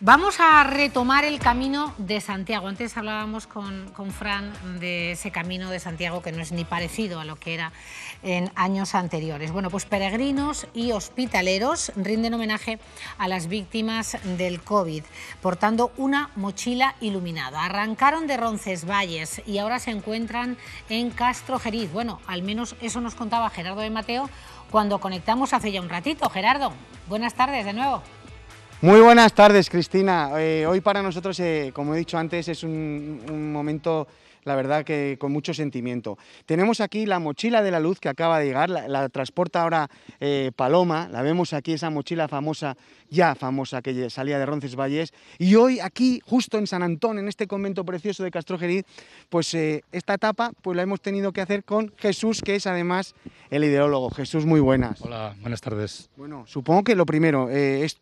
Vamos a retomar el camino de Santiago. Antes hablábamos con, Fran de ese camino de Santiago que no es ni parecido a lo que era en años anteriores. Bueno, pues peregrinos y hospitaleros rinden homenaje a las víctimas del COVID, portando una mochila iluminada. Arrancaron de Roncesvalles y ahora se encuentran en Castro Geriz. Bueno, al menos eso nos contaba Gerardo de Mateo cuando conectamos hace ya un ratito. Gerardo, buenas tardes de nuevo. Muy buenas tardes, Cristina. Eh, hoy para nosotros, eh, como he dicho antes, es un, momento, la verdad, que con mucho sentimiento. Tenemos aquí la mochila de la luz que acaba de llegar, la, transporta ahora eh, Paloma, la vemos aquí, esa mochila famosa, ya famosa, que salía de Roncesvalles. Y hoy aquí, justo en San Antón, en este convento precioso de Castrojeriz, pues esta etapa pues la hemos tenido que hacer con Jesús, que es además el ideólogo. Jesús, muy buenas. Hola, buenas tardes. Bueno, supongo que lo primero, es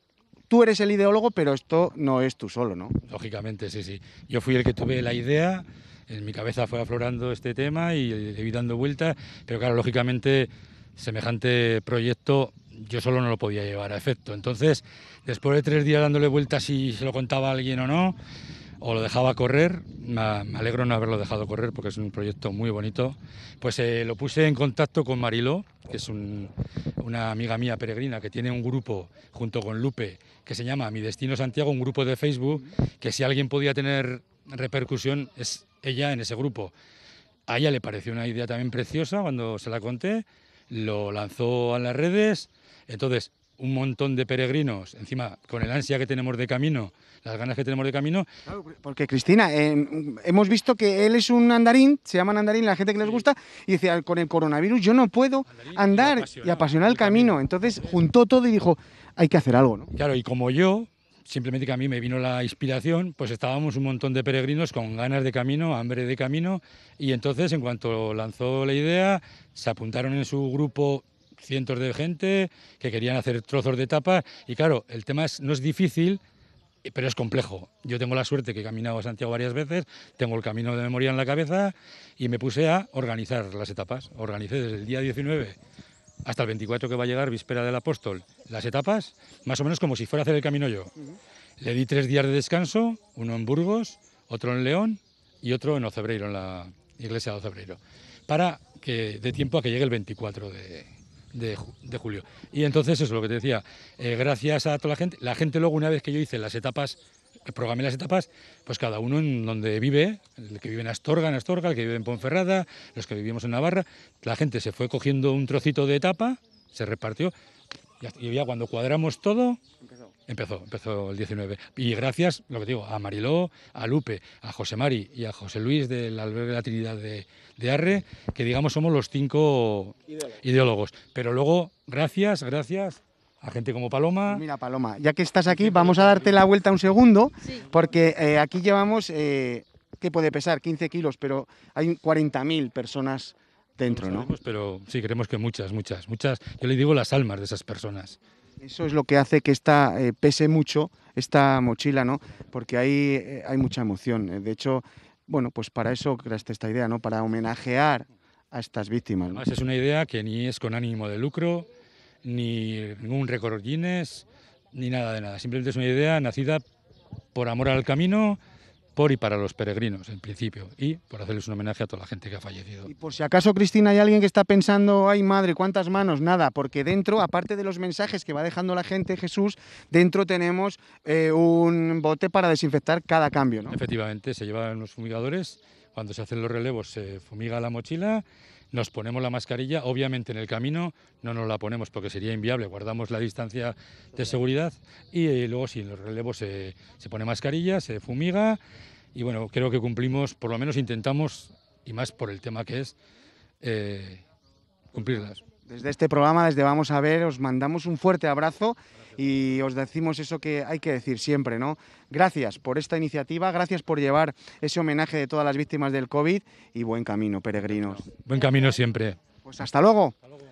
tú eres el ideólogo, pero esto no es tú solo, ¿no? Lógicamente, sí, sí. Yo fui el que tuve la idea, en mi cabeza fue aflorando este tema y le vi dando vueltas, pero claro, lógicamente, semejante proyecto yo solo no lo podía llevar a efecto. Entonces, después de tres días dándole vueltas si se lo contaba a alguien o no, o lo dejaba correr, me alegro no haberlo dejado correr porque es un proyecto muy bonito, pues eh, lo puse en contacto con Mariló, que es una amiga mía peregrina que tiene un grupo junto con Lupe que se llama Mi Destino Santiago, un grupo de Facebook, que si alguien podía tener repercusión es ella en ese grupo. A ella le pareció una idea también preciosa cuando se la conté, lo lanzó a las redes, entonces un montón de peregrinos, encima con el ansia que tenemos de camino, las ganas que tenemos de camino. porque Cristina, hemos visto que él es un andarín, se llaman andarín la gente que les gusta, y decía, con el coronavirus yo no puedo andar y apasionar, el camino. camino. Entonces juntó todo y dijo, hay que hacer algo. ¿no? Claro, y como yo, simplemente que a mí me vino la inspiración, pues estábamos un montón de peregrinos con ganas de camino, hambre de camino, y entonces en cuanto lanzó la idea, se apuntaron en su grupo cientos de gente que querían hacer trozos de etapa y claro, el tema es, no es difícil, pero es complejo. Yo tengo la suerte que he caminado a Santiago varias veces, tengo el camino de memoria en la cabeza y me puse a organizar las etapas. Organicé desde el día 19 hasta el 24 que va a llegar, víspera del apóstol, las etapas, más o menos como si fuera a hacer el camino yo. Le di tres días de descanso, uno en Burgos, otro en León y otro en Ocebreiro, en la iglesia de Ocebreiro, para que dé tiempo a que llegue el 24 de, de, julio. Y entonces, eso es lo que te decía, eh, gracias a toda la gente, la gente luego una vez que yo hice las etapas, programé las etapas, pues cada uno en donde vive, el que vive en Astorga, en Astorga, el que vive en Ponferrada, los que vivimos en Navarra, la gente se fue cogiendo un trocito de etapa, se repartió, y ya cuando cuadramos todo, Empezó, empezó el 19. Y gracias, lo que digo, a Mariló, a Lupe, a José Mari y a José Luis del Albergue de la Trinidad de, Arre, que digamos somos los cinco ideólogos. Pero luego, gracias, gracias a gente como Paloma. Pues mira, Paloma, ya que estás aquí, vamos a darte la vuelta un segundo, porque eh, aquí llevamos, eh, ¿qué puede pesar? 15 kilos, pero hay 40.000 personas dentro, ¿no? pero sí, queremos que muchas, muchas, muchas, yo le digo las almas de esas personas, eso es lo que hace que esta eh, pese mucho, esta mochila, ¿no? Porque ahí eh, hay mucha emoción. Eh, de hecho, bueno, pues para eso creaste esta idea, ¿no? Para homenajear a estas víctimas. ¿no? es una idea que ni es con ánimo de lucro, ni ningún récord Guinness, ni nada de nada. Simplemente es una idea nacida por amor al camino por y para los peregrinos, en principio, y por hacerles un homenaje a toda la gente que ha fallecido. Y por si acaso, Cristina, hay alguien que está pensando, ay madre, cuántas manos, nada, porque dentro, aparte de los mensajes que va dejando la gente, Jesús, dentro tenemos eh, un bote para desinfectar cada cambio, ¿no? Efectivamente, se llevan los fumigadores, cuando se hacen los relevos se fumiga la mochila, nos ponemos la mascarilla, obviamente en el camino no nos la ponemos porque sería inviable, guardamos la distancia de seguridad y eh, luego si en los relevos se, se pone mascarilla, se fumiga y bueno, creo que cumplimos, por lo menos intentamos, y más por el tema que es, eh, cumplirlas. Desde este programa, desde Vamos a ver, os mandamos un fuerte abrazo y os decimos eso que hay que decir siempre, ¿no? Gracias por esta iniciativa, gracias por llevar ese homenaje de todas las víctimas del COVID y buen camino, peregrinos. Buen camino siempre. Pues hasta luego. Hasta luego.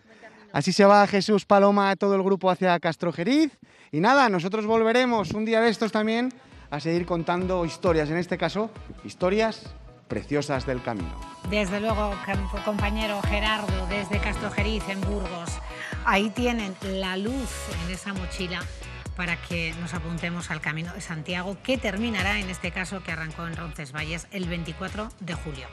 Así se va Jesús Paloma, todo el grupo hacia Castrojeriz. Y nada, nosotros volveremos un día de estos también a seguir contando historias, en este caso, historias preciosas del camino. Desde luego, compañero Gerardo, desde Castrojeriz, en Burgos, ahí tienen la luz en esa mochila para que nos apuntemos al Camino de Santiago, que terminará en este caso que arrancó en Roncesvalles el 24 de julio.